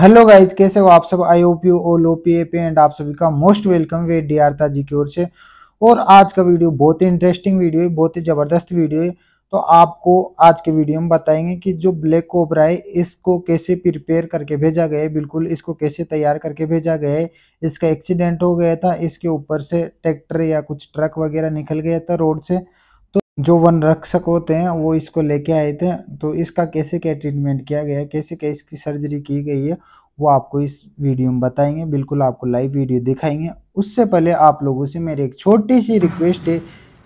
hello guys कैसे हो आप सब I O P O P A P and आप सभी का मोस्ट वेलकम वे डी आर ताजी की ओर से और आज का वीडियो बहुत ही इंटरेस्टिंग वीडियो है बहुत ही ज़बरदस्त वीडियो है तो आपको आज के वीडियो में बताएंगे कि जो ब्लैक कोबरा है इसको कैसे प्रिपेयर करके भेजा गया है बिल्कुल इसको कैसे तैयार करके भेजा गया है इसका एक्सीडेंट हो गया था इसके ऊपर से ट्रैक्टर या कुछ ट्रक वगैरह निकल गया था रोड से जो वन रक्षक होते हैं वो इसको लेके आए थे तो इसका कैसे क्या ट्रीटमेंट किया गया है कैसे क्या इसकी सर्जरी की गई है वो आपको इस वीडियो में बताएंगे बिल्कुल आपको लाइव वीडियो दिखाएंगे उससे पहले आप लोगों से मेरी एक छोटी सी रिक्वेस्ट है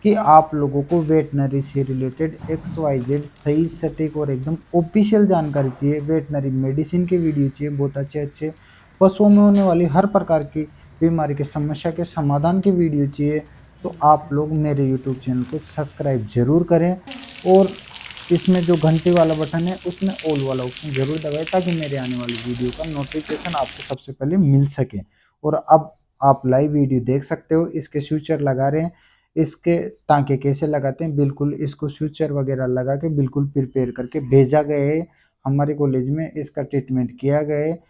कि आप लोगों को वेटनरी से रिलेटेड एक्स वाई जेड सही सटीक और एकदम ऑफिशियल जानकारी चाहिए वेटनरी मेडिसिन के वीडियो चाहिए बहुत अच्छे अच्छे पशुओं में होने वाली हर प्रकार की बीमारी के समस्या के समाधान के वीडियो चाहिए तो आप लोग मेरे यूट्यूब चैनल को सब्सक्राइब ज़रूर करें और इसमें जो घंटी वाला बटन है उसमें ऑल वाला ऑप्शन ज़रूर दबाएं ताकि मेरे आने वाली वीडियो का नोटिफिकेशन आपको सबसे पहले मिल सके और अब आप लाइव वीडियो देख सकते हो इसके फ्यूचर लगा रहे हैं इसके टाँके कैसे लगाते हैं बिल्कुल इसको फ्यूचर वगैरह लगा के बिल्कुल प्रिपेयर करके भेजा गया है हमारे कॉलेज में इसका ट्रीटमेंट किया गया है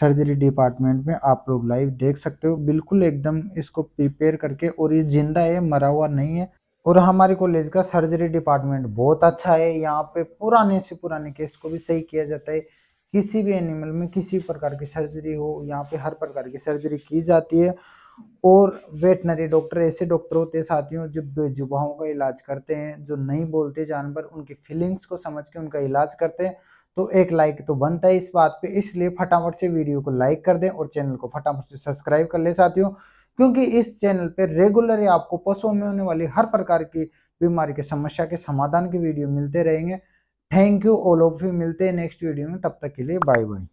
सर्जरी डिपार्टमेंट में आप लोग लाइव देख सकते हो बिल्कुल एकदम इसको प्रिपेयर करके और ये जिंदा है मरा हुआ नहीं है और हमारे कॉलेज का सर्जरी डिपार्टमेंट बहुत अच्छा है यहाँ पे पुराने से पुराने केस को भी सही किया जाता है किसी भी एनिमल में किसी प्रकार की सर्जरी हो यहाँ पे हर प्रकार की सर्जरी की जाती है और वेटनरी डॉक्टर ऐसे डॉक्टर होते हैं साथियों जो बेजुबाओं का इलाज करते हैं जो नहीं बोलते जानवर उनकी फीलिंग्स को समझ के उनका इलाज करते हैं तो एक लाइक तो बनता है इस बात पे इसलिए फटाफट से वीडियो को लाइक कर दें और चैनल को फटाफट से सब्सक्राइब कर ले साथियों क्योंकि इस चैनल पे रेगुलर आपको पशुओं में होने वाली हर प्रकार की बीमारी के समस्या के समाधान के वीडियो मिलते रहेंगे thank you all of you मिलते हैं नेक्स्ट वीडियो में तब तक के लिए बाय बाय